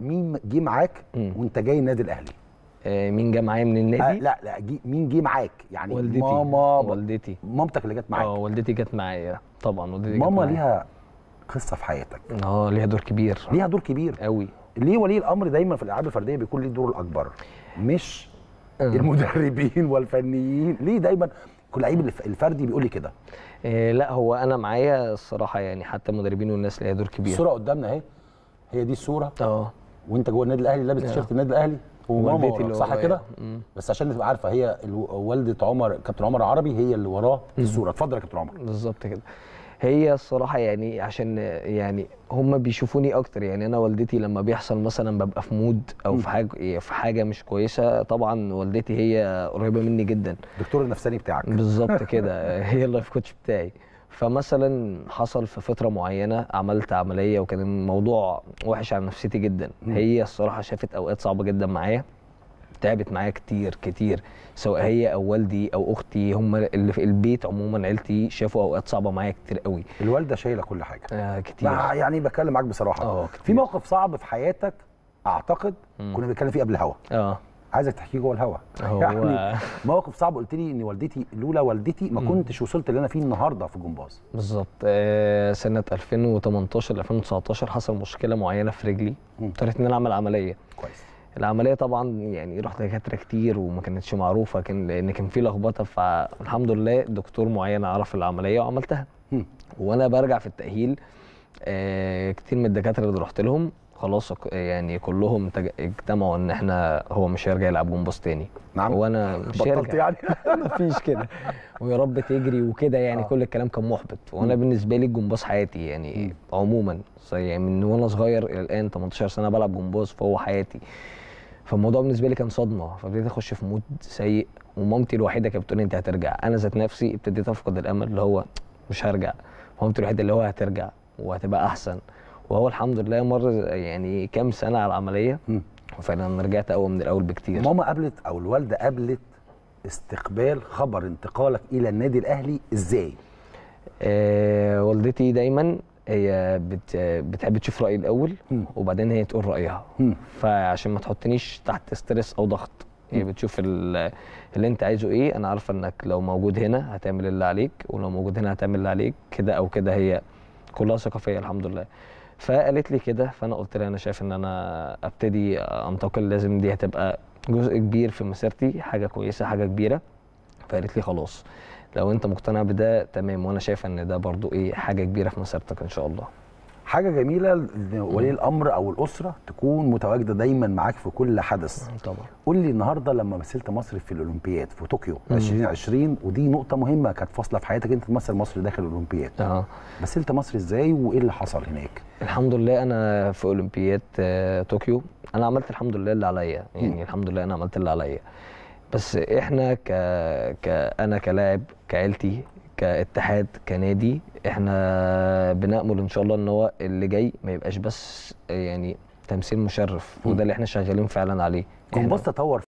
مين جه معاك وانت جاي النادي الاهلي آه، مين جه معايا من النادي؟ آه لا لا جي مين جه معاك؟ يعني والدتي ماما آه، والدتي مامتك اللي جت معاك اه والدتي جت معايا طبعا والدتي ماما ليها قصه في حياتك اه ليها دور كبير ليها دور كبير قوي ليه ولي الامر دايما في الالعاب الفرديه بيكون ليه الدور الاكبر مش آه. المدربين والفنيين ليه دايما كل لعيب الفردي بيقول لي كده إيه لا هو انا معايا الصراحه يعني حتى المدربين والناس ليها دور كبير الصوره قدامنا اهي هي دي الصوره اه وانت جوه النادي الاهلي لابس اه. تيشيرت النادي الاهلي وماما اللي صح اه. كده بس عشان تبقى عارفه هي والده عمر كابتن عمر عربي هي اللي وراه في الصوره اتفضل يا كابتن عمر بالظبط كده هي الصراحة يعني عشان يعني هم بيشوفوني أكتر يعني أنا والدتي لما بيحصل مثلا ببقى في مود أو في حاجة إيه، في حاجة مش كويسة طبعا والدتي هي قريبة مني جدا الدكتور النفساني بتاعك بالظبط كده هي اللايف كوتش بتاعي فمثلا حصل في فتره معينه عملت عمليه وكان الموضوع وحش على نفسيتي جدا م. هي الصراحه شافت اوقات صعبه جدا معايا تعبت معايا كتير كتير سواء هي او والدي او اختي هم اللي في البيت عموما عيلتي شافوا اوقات صعبه معايا كتير قوي الوالده شايله كل حاجه آه كتير يعني بكلم معاك بصراحه آه، في موقف صعب في حياتك اعتقد كنا بنتكلم فيه قبل الهوا اه عايزك تحكيه جوه الهوا يعني موقف صعب قلت لي ان والدتي لولا والدتي ما كنتش وصلت اللي انا فيه النهارده في الجمباز بالظبط آه سنه 2018 2019 حصل مشكله معينه في رجلي اضطريت ان انا اعمل عمليه كويس العمليه طبعا يعني رحت دكاتره كتير وما كانتش معروفه كان لان كان في لخبطه فالحمد لله دكتور معين عرف العمليه وعملتها وانا برجع في التاهيل آه، كتير من الدكاتره اللي رحت لهم خلاص يعني كلهم اجتمعوا ان احنا هو مش هيرجع يلعب جمباز تاني نعم وانا مش بطلت يعني مفيش كده ويا رب تجري وكده يعني آه. كل الكلام كان محبط وانا بالنسبه لي الجمباز حياتي يعني عموما يعني من وانا صغير الى الان 18 سنه بلعب جمباز فهو حياتي فالموضوع بالنسبه لي كان صدمه فابتديت اخش في مود سيء ومامتي الوحيده كانت بتقول انت هترجع انا ذات نفسي ابتديت افقد الامل اللي هو مش هرجع مامتي الوحيده اللي هو هترجع وهتبقى احسن وهو الحمد لله مر يعني كام سنه على العمليه وفعلا رجعت اقوى من الاول بكتير ماما قابلت او الوالده قابلت استقبال خبر انتقالك الى النادي الاهلي ازاي؟ آه والدتي دايما هي بت بتحب تشوف رايي الاول م. وبعدين هي تقول رايها م. فعشان ما تحطنيش تحت ستريس او ضغط هي يعني بتشوف اللي انت عايزه ايه انا عارفه انك لو موجود هنا هتعمل اللي عليك ولو موجود هنا هتعمل اللي عليك كده او كده هي كلها ثقافيه الحمد لله فقالت لي كده فانا قلت لها انا شايف ان انا ابتدي انتقل لازم دي هتبقى جزء كبير في مسيرتي حاجه كويسه حاجه كبيره فقالت لي خلاص لو انت مقتنع بده تمام وانا شايف ان ده برضو ايه حاجه كبيره في مسيرتك ان شاء الله حاجه جميله ان ولي الامر او الاسره تكون متواجده دايما معاك في كل حدث طبعا قول لي النهارده لما مثلت مصر في الاولمبياد في طوكيو 2020 ودي نقطه مهمه كانت فاصله في حياتك انت تمثل مصر داخل الاولمبياد اه مثلت مصر ازاي وايه اللي حصل هناك الحمد لله انا في اولمبياد آه، طوكيو انا عملت الحمد لله اللي عليا يعني م. الحمد لله انا عملت اللي عليا بس احنا ك... ك انا كلاعب كعيلتي كاتحاد كنادي احنا بنامل ان شاء الله ان هو اللي جاي ما يبقاش بس يعني تمثيل مشرف وده اللي احنا شغالين فعلا عليه كومباس تطور